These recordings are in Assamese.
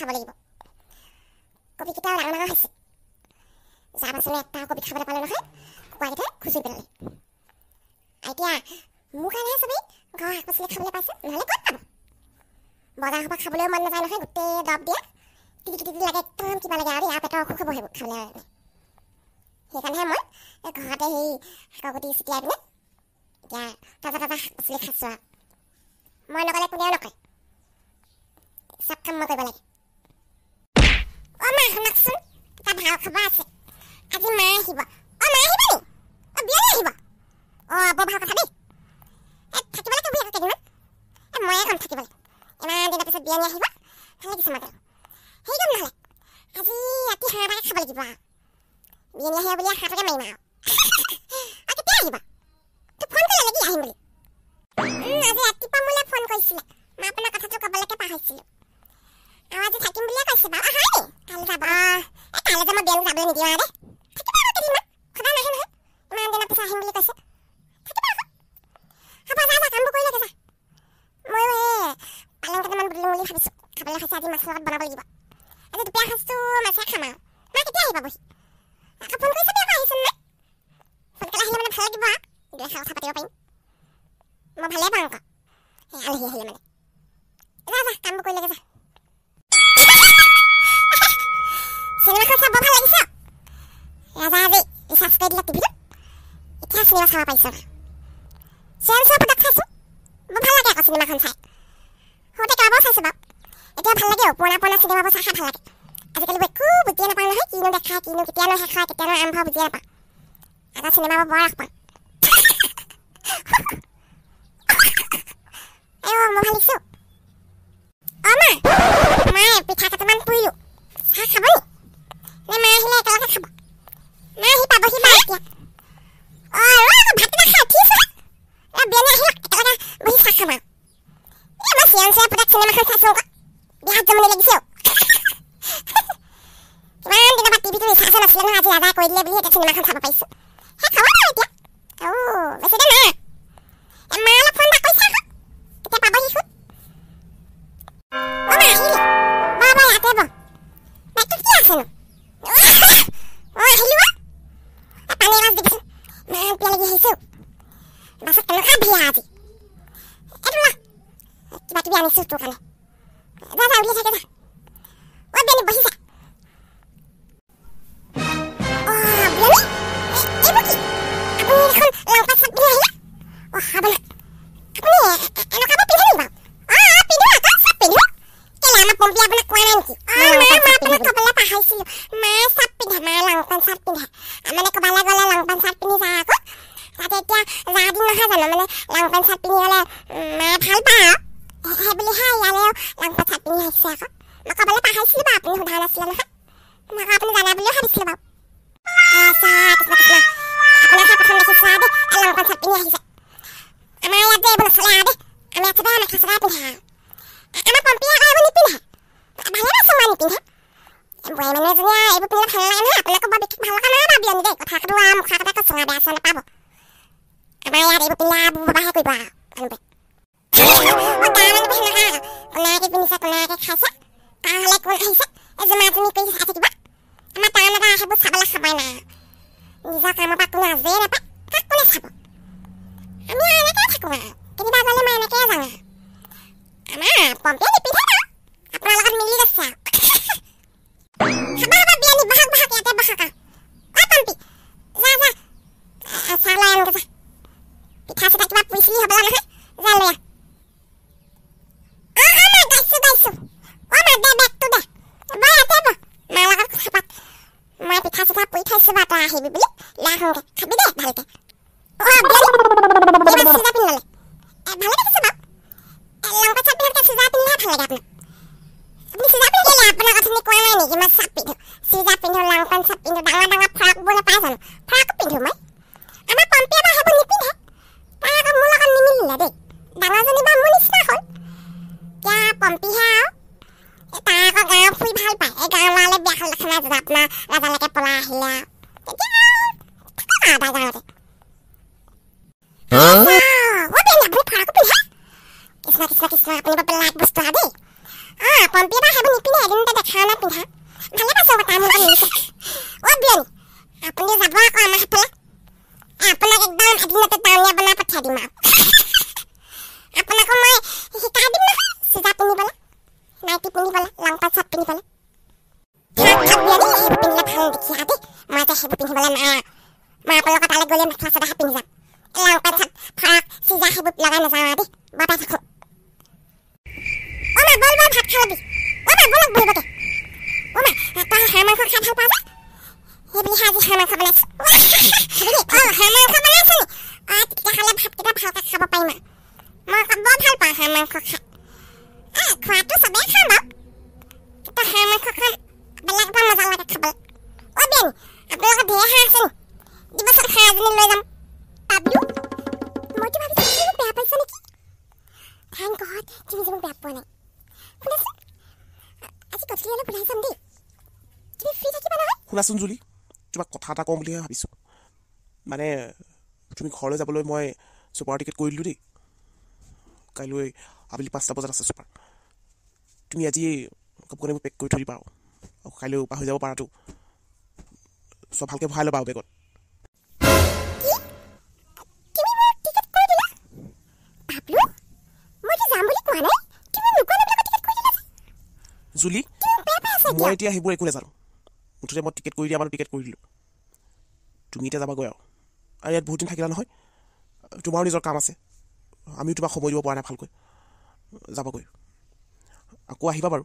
খাব লাগিব কবিকেইটা ৰাঙা ৰাঙা হৈছে জাম আছিলে এটাও কবি খাবলৈ পালোঁ নহয় কুকুৰাকেইটাই খুচি পেলালে এতিয়া মোৰ কাৰণেহে চবেই ঘৰ শাক পাচলি খাবলৈ পাইছে নহ'লে ক'ত পাব বজাৰ সোপা খাবলৈও মন নাযায় নহয় গোটেই দৰৱ দিয়া কিটি কিটি লাগে একদম কিবা লাগে আৰু ইয়াৰ পেটৰ অসুখ হ'ব সেইবোৰ খাবলৈ আৰু সেইকাৰণেহে মই ঘৰতে সেই শাকৰ গুটি ছিটিয়াই পিনে এতিয়া তাজা তাজা শাক পাচলি খাইছোঁ আৰু মই নগ'লে কোনেও তাৰপিছত বিয়া নি আহিবা ভাল লাগিছে মাত্ৰ সেইটো নহ'লে আজি ৰাতি হাঁহ এটাকে খাব লাগিব আৰু বিয়া আহিব বুলি হাঁহটোকে মাৰিম আৰু ফোন কৰিলে কি আহিম বুলি আজি ৰাতিপুৱা মোলৈ ফোন কৰিছিলে মই আপোনাৰ কথাটো ক'বলৈকে পাহৰিছিলোঁ আৰু আজি থাকিম বুলিয়ে কৈছে বাৰু আহা দেই যাব এই আৰু দেই নাহে নহয় ইমান দিনৰ আহিম বুলি কৈছে 우리 몸이 하겠어. 가발라 하자 하지 마서 뭐라고 입어. 아니 또 빼앗았어. 마사 가마. 마게 뼈 입어 보시. 아까 본거 사비하고 안 했었네? 손가락 하려면 발라 입어. 이래 하고 사바 대어봐잉. 뭐 발라 입어 한거. 에이 알리 하려면. 이리 와봐. 안 먹고 이리 가자. 제일 막고 사뭐 발라 있어. 야자 하지. 이 사스가 이리 갔대 비교? 이 차스니와 사와봐 있어라. 지금 수업은 다 탔어? 뭐 발라게 하고 지금 막 감사해. কাটি দিব চাহ ভাল লাগে আজিকালি একো বুজিয়ে নাপাওঁ নহয় কিনো দেখায় কিনো কেতিয়ানো শেষ হয় কেতিয়ানো আৰম্ভ বুজিয়ে নাপাওঁ এটা চিনেমা বৰ ৰাস পাওঁ মই পিঠা কেইটামান পুৰিলোঁ চাহ খাবনি ভাষণৰ ফিল্ম আজি ৰাজা কৰি দিলে বুলি এতিয়া চিনেমাখন চাব পাৰিছোঁ হে খাব নহয় এতিয়া অ' বেছি দেই মা মালে ফোন এটা কৰিছে এতিয়া পাব শিশু কিবা কিবি আনিছো তোৰ কাৰণে যা যা উলিয়াই থাকে যা মানে ক'বালে গ'লে লং পেণ্ট চাৰ্ট পিন্ধি যায় আকৌ তাত এতিয়া যা দিন নহয় জানো মানে লং পেণ্ট চাৰ্ট পিন্ধি গ'লে মায়ে ভাল পায় আৰু সেইবুলিহে ইয়ালেও লং পেণ্ট চাৰ্ট পিন্ধি আহিছে আকৌ মই ক'বলৈ পাহৰিছিলোঁ বাৰু আপুনি সোধা নাছিলে নহয় মই আকৌ আপুনি জানা বুলিও ভাবিছিলোঁ বাৰু 从那边上了大巴，俺妈呀，这不跟俩不不还贵吧？兄弟，我打了你不是哈？过来给给你说，过来给看一下，打下来给我看一下，还是满足你贵下去的吧？俺妈打那个还不差不了十万呢？你咋这么把姑娘惹了吧？你好，巴拉拉。ডাঙৰজনী বাম্বু নিচিনা হ'ল এতিয়া পম্পীহা আৰু তাৰ আকৌ গাঁও ফুৰি ভাল পায় এই গাঁৱৰ ল'ৰালৈ বেয়া হ'ল আপোনাৰ ৰাজালৈকে পলাই আহিলে আৰু บลมามาเปกตลกลมาสดาปิจเราไปสักพักซีจ้าให้บุบลงมาดิบไปสักอมาบอลบอลพักเดิอมาบอลบอลบอลอมาตหามันขาดทปาเฮามันขาดบลเออหามันขาดบลเนี่ยอ๋อจะให้เราพักจะพักขับไปมามาบอลปหามันขาดอขวาตสบข้าบอกจะหามันขาดบลบอลมาจะเอาไปขับบอลอ้เบนับเรื่องอดีตฮาซึนยิบสักฮาซึนเลยจ้ะตับยุมอจิบาร์ซึนยิบแบบเป็นซึนกี้ทังกอดจิบิซึนแบบปวนเลยฮุนัสอาทิตย์ก่อนที่เราไปไหนซึนดิจิบิฟรีจิบิบาร์ไหมฮุนัสซึนจุลีจิบาร์กอดฮาตากองบลีฮาบิสุมันเนี่ยจิบิขอเลยจับเลยมวยซูเปอร์ทิเก็ตโกลิลูดิกายลุยอาบิลิปัสตาบอสราสซูเปอร์จิบิอาทิตย์กับคนนี้มันเป็กโกลิทูดิบาร์โอ้กายลุยไปหาเจ้าบาร์ทู চ ভালকৈ ভৰাই ল'বা বেগত জুলি মই এতিয়া সেইবোৰ একো নাজানো মুঠতে মই টিকেট কৰি দিয়া মানুহ টিকেট কৰি দিলোঁ তুমি এতিয়া যাবাগৈ আৰু আৰু ইয়াত বহুত দিন থাকিলা নহয় তোমাৰো নিজৰ কাম আছে আমিও তোমাক সময় দিব পৰা নাই ভালকৈ যাবগৈ আকৌ আহিবা বাৰু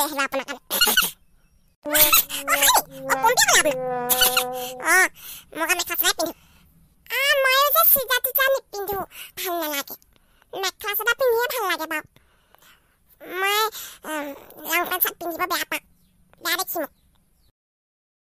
হেৰা আপোনাৰ কাৰণে কমকে হয় আপুনি অঁ মই কাৰণে খাচৰাই পিন্ধো আ মই যে চিজা টিজা নিপিন্ধো ভাল নালাগে মেখেলা চাদা পিন্ধিয়ে ভাল লাগে বাৰু মই লং পেণ্ট চাৰ্ট পিন্ধিব বেয়া পাওঁ বেয়া দেখিম মোক